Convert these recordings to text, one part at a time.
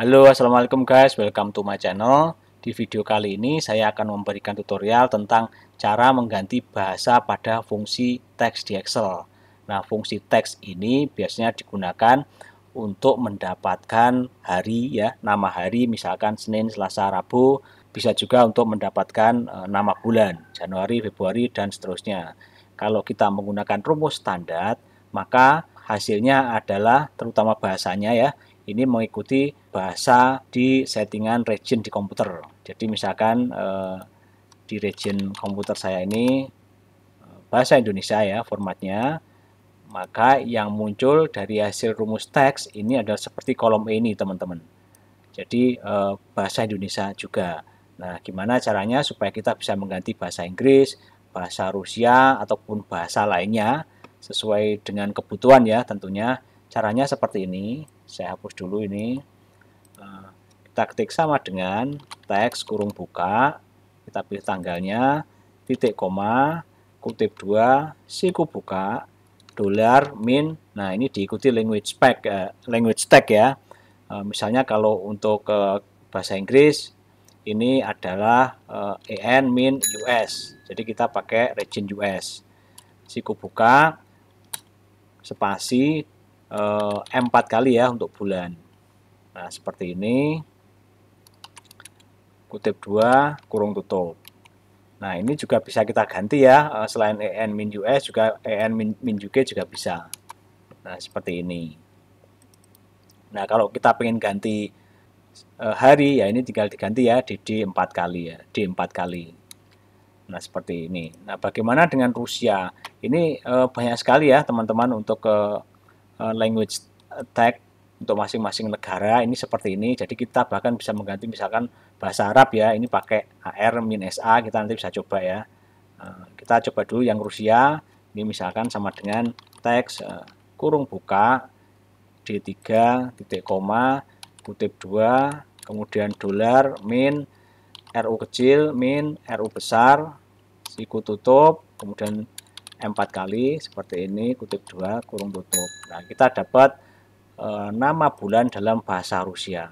Halo assalamualaikum guys welcome to my channel di video kali ini saya akan memberikan tutorial tentang cara mengganti bahasa pada fungsi teks di Excel nah fungsi teks ini biasanya digunakan untuk mendapatkan hari ya nama hari misalkan Senin Selasa Rabu bisa juga untuk mendapatkan eh, nama bulan Januari Februari dan seterusnya kalau kita menggunakan rumus standar maka hasilnya adalah terutama bahasanya ya ini mengikuti bahasa di settingan region di komputer. Jadi misalkan eh, di region komputer saya ini eh, bahasa Indonesia ya formatnya, maka yang muncul dari hasil rumus teks ini adalah seperti kolom e ini teman-teman. Jadi eh, bahasa Indonesia juga. Nah, gimana caranya supaya kita bisa mengganti bahasa Inggris, bahasa Rusia ataupun bahasa lainnya sesuai dengan kebutuhan ya tentunya. Caranya seperti ini. Saya hapus dulu ini kita ketik sama dengan teks kurung buka kita pilih tanggalnya titik koma kutip dua siku buka dolar min nah ini diikuti language tag eh, language tag ya eh, misalnya kalau untuk ke eh, bahasa Inggris ini adalah eh, en min US jadi kita pakai region US siku buka spasi eh, M4 kali ya untuk bulan nah seperti ini kutip 2 kurung tutup. Nah, ini juga bisa kita ganti ya. Eh, selain EN min US juga EN min, UK juga bisa. Nah, seperti ini. Nah, kalau kita pengen ganti eh, hari ya ini tinggal diganti ya di D 4 kali ya, D 4 kali. Nah, seperti ini. Nah, bagaimana dengan Rusia? Ini eh, banyak sekali ya teman-teman untuk ke language tag untuk masing-masing negara ini seperti ini. Jadi kita bahkan bisa mengganti misalkan bahasa Arab ya, ini pakai AR min SA, kita nanti bisa coba ya. Eh, kita coba dulu yang Rusia, ini misalkan sama dengan teks eh, kurung buka D3 titik koma kutip 2 kemudian dolar min RU kecil min RU besar siku tutup kemudian M4 kali seperti ini kutip dua kurung tutup. Nah, kita dapat Eh, nama bulan dalam bahasa Rusia.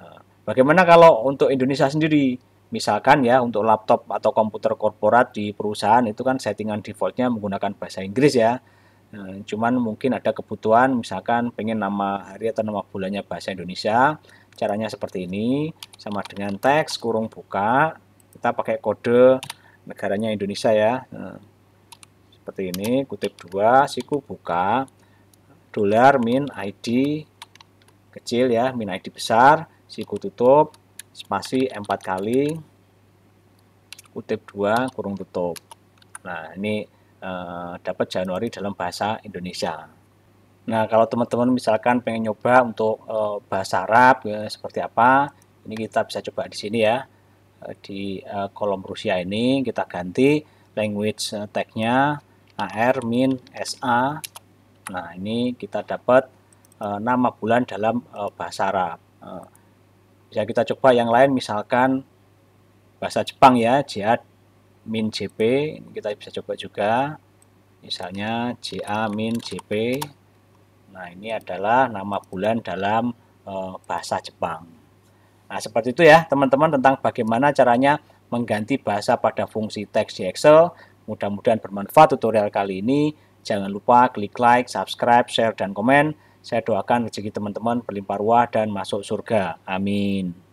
Eh, bagaimana kalau untuk Indonesia sendiri? Misalkan ya untuk laptop atau komputer korporat di perusahaan itu kan settingan defaultnya menggunakan bahasa Inggris ya. Eh, cuman mungkin ada kebutuhan misalkan pengen nama hari atau nama bulannya bahasa Indonesia. Caranya seperti ini sama dengan teks kurung buka kita pakai kode negaranya Indonesia ya. Seperti ini kutip dua siku buka dolar min ID kecil ya, min ID besar, siku tutup, spasi M4 kali, kutip 2, kurung tutup. Nah, ini e, dapat Januari dalam bahasa Indonesia. Nah, kalau teman-teman misalkan pengen nyoba untuk e, bahasa Arab ya, seperti apa, ini kita bisa coba di sini ya. Eh, di e, kolom Rusia ini kita ganti language tag-nya AR min SA Nah, ini kita dapat e, nama bulan dalam e, bahasa Arab. E, bisa kita coba yang lain misalkan bahasa Jepang ya, jihad min JP, kita bisa coba juga. Misalnya JA min JP. Nah, ini adalah nama bulan dalam e, bahasa Jepang. Nah, seperti itu ya teman-teman tentang bagaimana caranya mengganti bahasa pada fungsi teks di Excel. Mudah-mudahan bermanfaat tutorial kali ini. Jangan lupa klik like, subscribe, share, dan komen. Saya doakan rezeki teman-teman berlimpah ruah dan masuk surga. Amin.